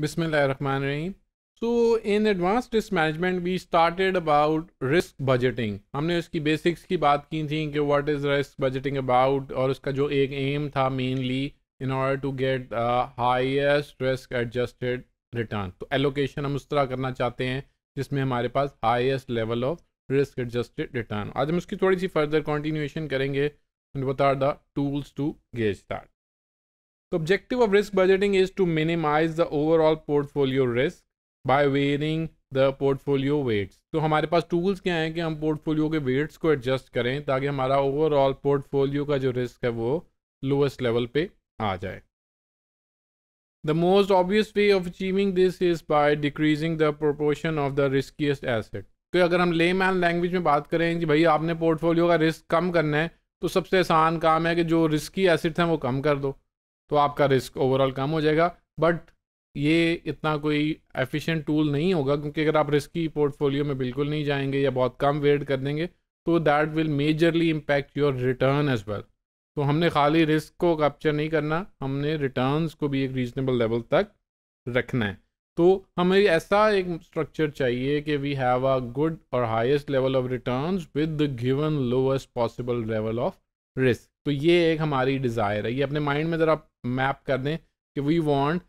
Bismillahirrahmanirrahim. So in advanced risk management we started about risk budgeting. हमने इसकी basics की बात की थी कि what is risk budgeting about और उसका जो एक aim था mainly in order to get a highest risk adjusted return. तो allocation हम उस तरह करना चाहते हैं जिसमें हमारे पास highest level of risk adjusted return. आज हम उसकी थोड़ी सी further continuation करेंगे and what are the tools to gauge that. The objective of risk budgeting is to minimize the overall portfolio risk by weighing the portfolio weights तो हमारे पास tools क्या हैं कि हम पोर्टफोलियो के वेट्स को एडजस्ट करें ताकि हमारा ओवरऑल पोर्टफोलियो का जो रिस्क है वो लोएस्ट लेवल पे आ जाए the most obvious way of achieving this is by decreasing the proportion of the riskiest asset तो अगर हम ले मैन लैंग्वेज में बात करें कि भाई आपने पोर्टफोलियो का रिस्क कम करना है तो सबसे आसान काम है कि जो रिस्की एसेट्स हैं वो कम कर दो तो आपका रिस्क ओवरऑल कम हो जाएगा बट ये इतना कोई एफिशिएंट टूल नहीं होगा क्योंकि अगर आप रिस्की पोर्टफोलियो में बिल्कुल नहीं जाएंगे या बहुत कम वेट कर देंगे तो that will majorly impact your return as well तो हमने खाली रिस्क को कैप्चर नहीं करना हमने रिटर्न को भी एक रीजनेबल लेवल तक रखना है तो हमें ऐसा एक स्ट्रक्चर चाहिए कि वी हैव अ गुड और highest level of returns with the given lowest possible level of risk तो ये एक हमारी डिज़ायर है ये अपने माइंड में ज़रा मैप कर दें कि we want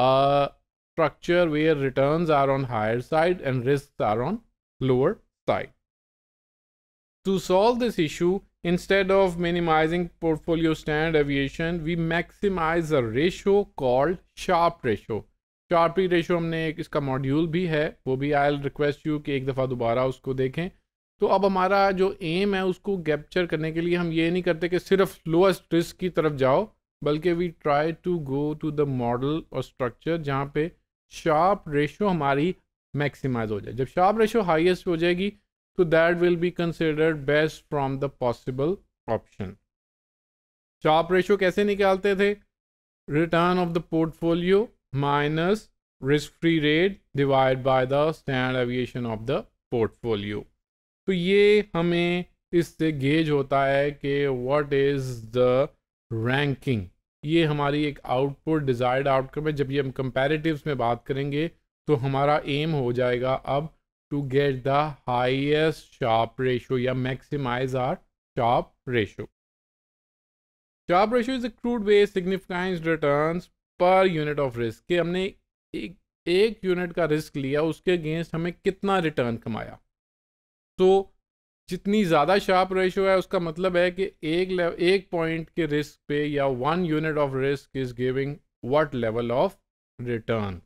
structure where return are on higher side and risk are on lower side to solve this issue instead of minimizing portfolio standard deviation we maximize a ratio called Sharpe ratio Sharpe ratio हमने एक इसका module भी है वो भी I request you कि एक दफ़ा दोबारा उसको देखें तो अब हमारा जो एम है उसको कैप्चर करने के लिए हम ये नहीं करते कि सिर्फ लोएस्ट रिस्क की तरफ जाओ बल्कि we try to go to the model और स्ट्रक्चर जहाँ पे शार्प रेशो हमारी मैक्सिमाइज हो जाए जब शार्प रेशो हाईएस्ट हो जाएगी तो that will be considered best from the possible option Sharpe ratio कैसे निकालते थे return of the portfolio minus risk free rate divide by the standard deviation of the portfolio तो ये हमें इससे गेज होता है कि व्हाट इज़ द रैंकिंग ये हमारी एक आउटपुट डिज़ायर्ड आउटकम है जब ये हम कंपैरेटिव्स में बात करेंगे तो हमारा एम हो जाएगा अब to get the highest Sharpe ratio या maximize our Sharpe ratio Sharpe ratio is crude way signifies return per unit of risk हमने एक एक यूनिट का रिस्क लिया उसके अगेंस्ट हमें कितना रिटर्न कमाया तो जितनी ज़्यादा शार्प रेशो है उसका मतलब है कि एक एक पॉइंट के रिस्क पे या one unit of risk is giving what level of return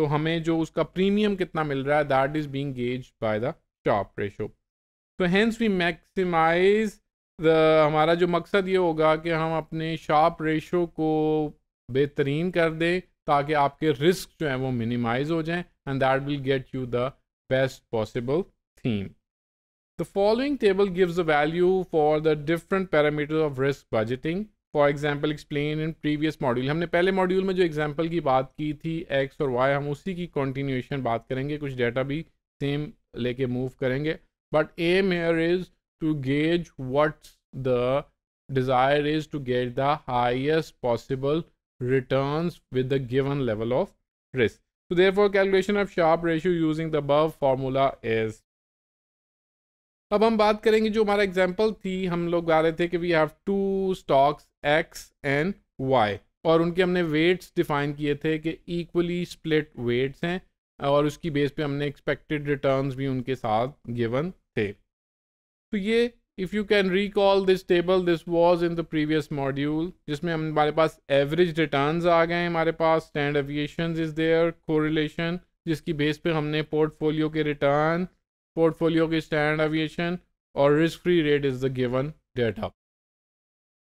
तो हमें जो उसका प्रीमियम कितना मिल रहा है that is being gauge by the Sharpe ratio तो हैंस वी मैक्सिमाइज हमारा जो मकसद ये होगा कि हम अपने शार्प रेशो को बेहतरीन कर दें ताकि आपके रिस्क जो हैं वो मिनिमाइज हो जाएं and that will get you the best possible theme The following table gives the value for the different parameters of risk budgeting. For example, explain in previous module. हमने पहले मॉड्यूल में जो example की बात की थी एक्स और Y हम उसी की कंटिन्यूएशन बात करेंगे कुछ डाटा भी सेम लेके मूव करेंगे but aim here is to gauge what's the desire is to get the highest possible returns with the given level of risk. So therefore, calculation of sharp ratio using the above formula is अब हम बात करेंगे जो हमारा example थी हम लोग गा रहे थे कि we have two stocks X and Y और उनके हमने वेट्स डिफाइन किए थे कि इक्वली स्प्लिट वेट्स हैं और उसकी बेस पे हमने एक्सपेक्टेड रिटर्न्स भी उनके साथ गिवन थे तो ये if you can recall this table this was in the previous module जिसमें हम हमारे पास एवरेज रिटर्न्स आ गए हमारे पास standard deviation is there correlation जिसकी बेस पे हमने पोर्टफोलियो के return portfolio standard deviation, or risk-free rate is the given data.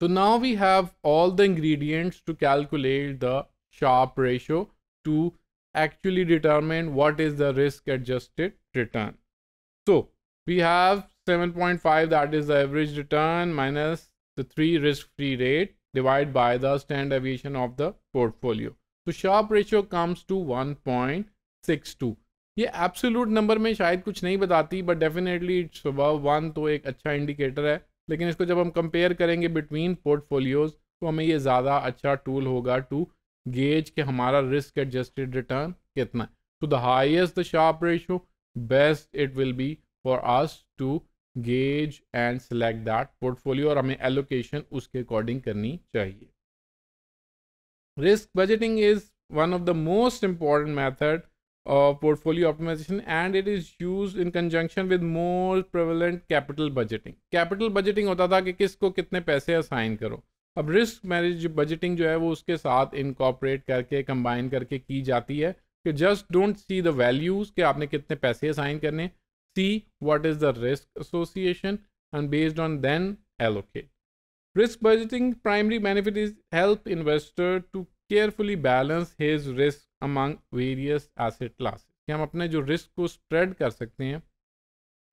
So now we have all the ingredients to calculate the sharp ratio to actually determine what is the risk adjusted return. So we have 7.5 that is the average return minus the 3 risk free rate divided by the standard deviation of the portfolio. So sharp ratio comes to 1.62. ये absolute number में शायद कुछ नहीं बताती but definitely it's one तो एक अच्छा indicator है लेकिन इसको जब हम कंपेयर करेंगे बिटवीन पोर्टफोलियोज तो हमें ये ज़्यादा अच्छा टूल होगा टू गेज के हमारा रिस्क एडजस्टेड रिटर्न कितना है तो the highest the Sharpe ratio best it will be for us to gauge and select that portfolio और हमें एलोकेशन उसके अकॉर्डिंग करनी चाहिए risk budgeting is one of the most important method of portfolio optimization and it is used in conjunction with more prevalent capital budgeting capital budgeting होता था कि किसको कितने पैसे असाइन करो अब रिस्क मैनेज बजटिंग जो है वो उसके साथ इनकॉपरेट करके कंबाइन करके की जाती है कि just don't see the values कि आपने कितने पैसे असाइन करने see what is the risk association and based on then allocate risk budgeting primary benefit is help investor to carefully balance his risk among various asset classes कि हम अपने जो risk को स्प्रेड कर सकते हैं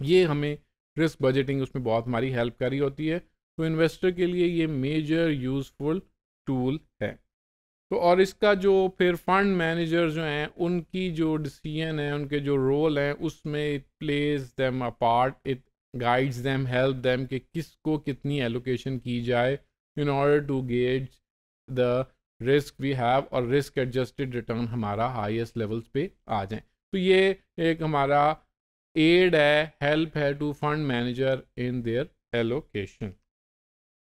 ये हमें रिस्क बजटिंग उसमें बहुत हमारी हेल्प करी होती है तो इन्वेस्टर के लिए ये मेजर यूज़फुल टूल है तो और इसका जो फिर फंड मैनेजर जो हैं उनकी जो डिसीजन है उनके जो रोल हैं उसमें it plays them apart it guides them help them कि किसको कितनी एलोकेशन की जाए in order to get the risk we have और रिस्क एडजस्टेड रिटर्न हमारा हाईएस्ट लेवल्स पे आ जाए तो ये एक हमारा एड है हेल्प है to fund manager in their allocation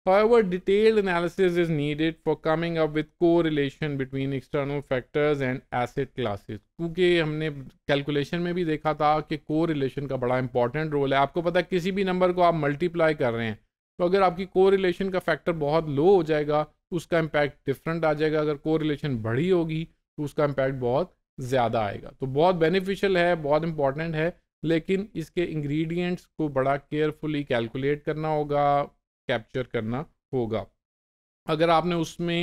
However, detailed analysis is needed for coming up with correlation between external factors and asset classes. क्योंकि हमने कैलकुलेशन में भी देखा था कि correlation का बड़ा इंपॉर्टेंट रोल है आपको पता है किसी भी नंबर को आप मल्टीप्लाई कर रहे हैं तो अगर आपकी रिलेशन का फैक्टर बहुत लो हो जाएगा उसका इम्पैक्ट डिफरेंट आ जाएगा अगर को बढ़ी होगी तो उसका इम्पैक्ट बहुत ज़्यादा आएगा तो बहुत बेनिफिशियल है बहुत इंपॉर्टेंट है लेकिन इसके इंग्रेडिएंट्स को बड़ा केयरफुली कैलकुलेट करना होगा कैप्चर करना होगा अगर आपने उसमें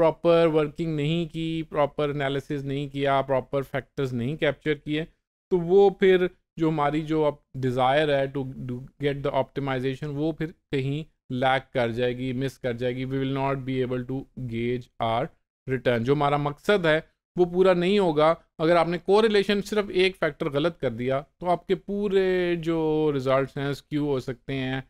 प्रॉपर वर्किंग नहीं की प्रॉपर एनालिसिस नहीं किया प्रॉपर फैक्टर्स नहीं कैप्चर किए तो वो फिर जो हमारी जो डिज़ायर है टू गेट द ऑप्टिमाइजेशन वो फिर कहीं लैक कर जाएगी मिस कर जाएगी we will not be able to gauge our return जो हमारा मकसद है वो पूरा नहीं होगा अगर आपने को रिलेशन सिर्फ एक फैक्टर गलत कर दिया तो आपके पूरे जो रिजल्ट हैं क्यों हो सकते हैं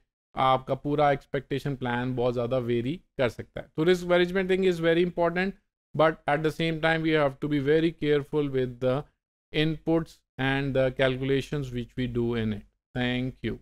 आपका पूरा एक्सपेक्टेशन प्लान बहुत ज़्यादा वेरी कर सकता है तो risk management thing is very important but at the same time we have to be very careful with the inputs and the calculation which we do in it thank you